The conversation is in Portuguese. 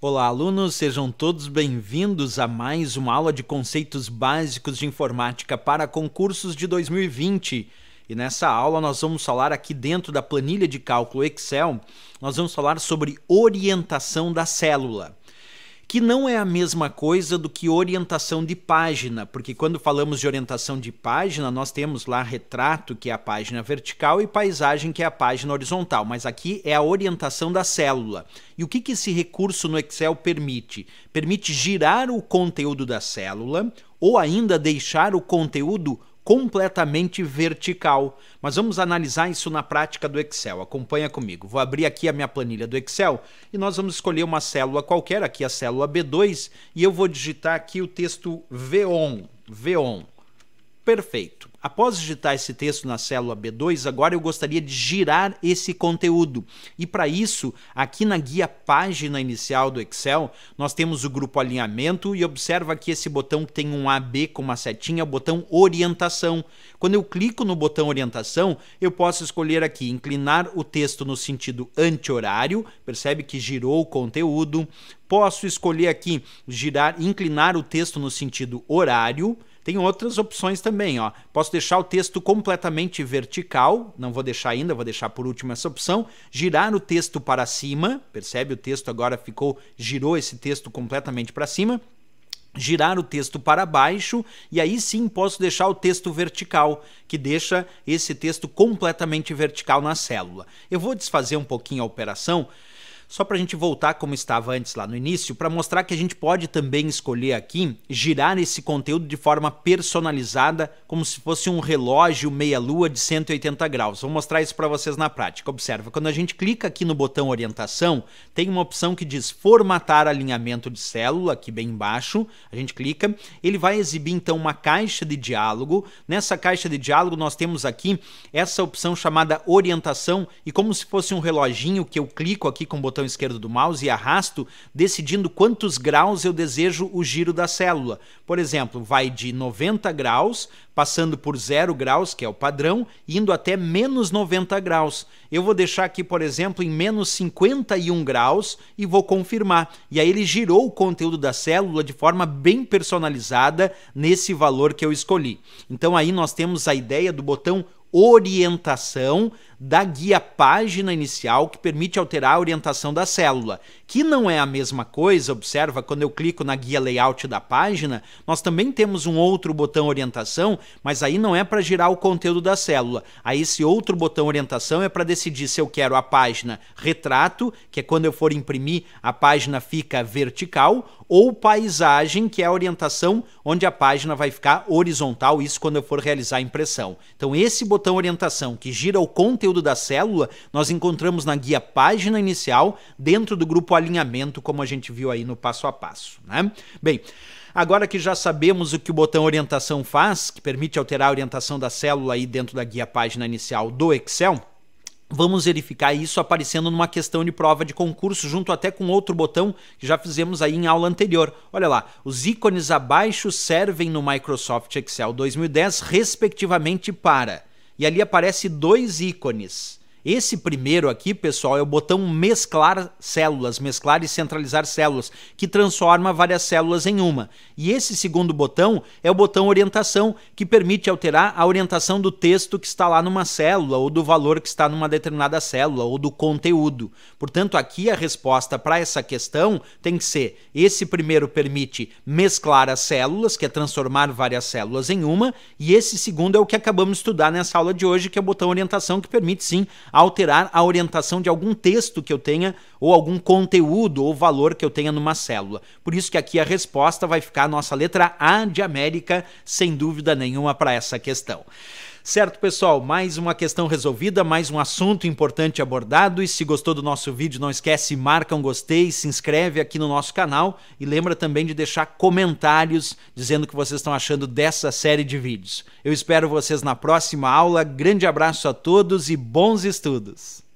Olá, alunos, sejam todos bem-vindos a mais uma aula de conceitos básicos de informática para concursos de 2020. E nessa aula nós vamos falar aqui dentro da planilha de cálculo Excel, nós vamos falar sobre orientação da célula que não é a mesma coisa do que orientação de página, porque quando falamos de orientação de página, nós temos lá retrato, que é a página vertical, e paisagem, que é a página horizontal, mas aqui é a orientação da célula. E o que, que esse recurso no Excel permite? Permite girar o conteúdo da célula ou ainda deixar o conteúdo completamente vertical. Mas vamos analisar isso na prática do Excel. Acompanha comigo. Vou abrir aqui a minha planilha do Excel e nós vamos escolher uma célula qualquer, aqui a célula B2, e eu vou digitar aqui o texto v VON. Perfeito. Após digitar esse texto na célula B2, agora eu gostaria de girar esse conteúdo. E para isso, aqui na guia página inicial do Excel, nós temos o grupo alinhamento e observa aqui esse botão que tem um AB com uma setinha, o botão orientação. Quando eu clico no botão orientação, eu posso escolher aqui inclinar o texto no sentido anti-horário, percebe que girou o conteúdo. Posso escolher aqui girar, inclinar o texto no sentido horário, tem outras opções também, ó. Posso deixar o texto completamente vertical, não vou deixar ainda, vou deixar por último essa opção. Girar o texto para cima, percebe? O texto agora ficou, girou esse texto completamente para cima girar o texto para baixo e aí sim posso deixar o texto vertical, que deixa esse texto completamente vertical na célula. Eu vou desfazer um pouquinho a operação só para a gente voltar como estava antes lá no início, para mostrar que a gente pode também escolher aqui girar esse conteúdo de forma personalizada, como se fosse um relógio meia-lua de 180 graus. Vou mostrar isso para vocês na prática. Observa, quando a gente clica aqui no botão orientação, tem uma opção que diz formatar alinhamento de célula, aqui bem embaixo, a gente clica, ele vai exibir então uma caixa de diálogo. Nessa caixa de diálogo nós temos aqui essa opção chamada orientação e como se fosse um reloginho que eu clico aqui com o botão botão esquerdo do mouse e arrasto, decidindo quantos graus eu desejo o giro da célula. Por exemplo, vai de 90 graus, passando por 0 graus, que é o padrão, indo até menos 90 graus. Eu vou deixar aqui, por exemplo, em menos 51 graus e vou confirmar. E aí ele girou o conteúdo da célula de forma bem personalizada nesse valor que eu escolhi. Então aí nós temos a ideia do botão orientação da guia página inicial que permite alterar a orientação da célula, que não é a mesma coisa, observa, quando eu clico na guia layout da página, nós também temos um outro botão orientação, mas aí não é para girar o conteúdo da célula. Aí esse outro botão orientação é para decidir se eu quero a página retrato, que é quando eu for imprimir, a página fica vertical, ou paisagem, que é a orientação onde a página vai ficar horizontal, isso quando eu for realizar a impressão. Então esse botão orientação que gira o conteúdo conteúdo da célula nós encontramos na guia página inicial, dentro do grupo alinhamento, como a gente viu aí no passo a passo, né? Bem, Agora que já sabemos o que o botão orientação faz, que permite alterar a orientação da célula aí dentro da guia página inicial do Excel, Vamos verificar isso aparecendo numa questão de prova de concurso, junto até com outro botão que já fizemos aí em aula anterior. Olha lá, os ícones abaixo servem no Microsoft Excel 2010, respectivamente, para e ali aparece dois ícones. Esse primeiro aqui, pessoal, é o botão mesclar células, mesclar e centralizar células, que transforma várias células em uma. E esse segundo botão é o botão orientação, que permite alterar a orientação do texto que está lá numa célula, ou do valor que está numa determinada célula, ou do conteúdo. Portanto, aqui a resposta para essa questão tem que ser: esse primeiro permite mesclar as células, que é transformar várias células em uma, e esse segundo é o que acabamos de estudar nessa aula de hoje, que é o botão orientação, que permite sim alterar a orientação de algum texto que eu tenha ou algum conteúdo ou valor que eu tenha numa célula. Por isso que aqui a resposta vai ficar a nossa letra A de América, sem dúvida nenhuma, para essa questão. Certo, pessoal, mais uma questão resolvida, mais um assunto importante abordado. E se gostou do nosso vídeo, não esquece, marca um gostei, se inscreve aqui no nosso canal e lembra também de deixar comentários dizendo o que vocês estão achando dessa série de vídeos. Eu espero vocês na próxima aula. Grande abraço a todos e bons estudos!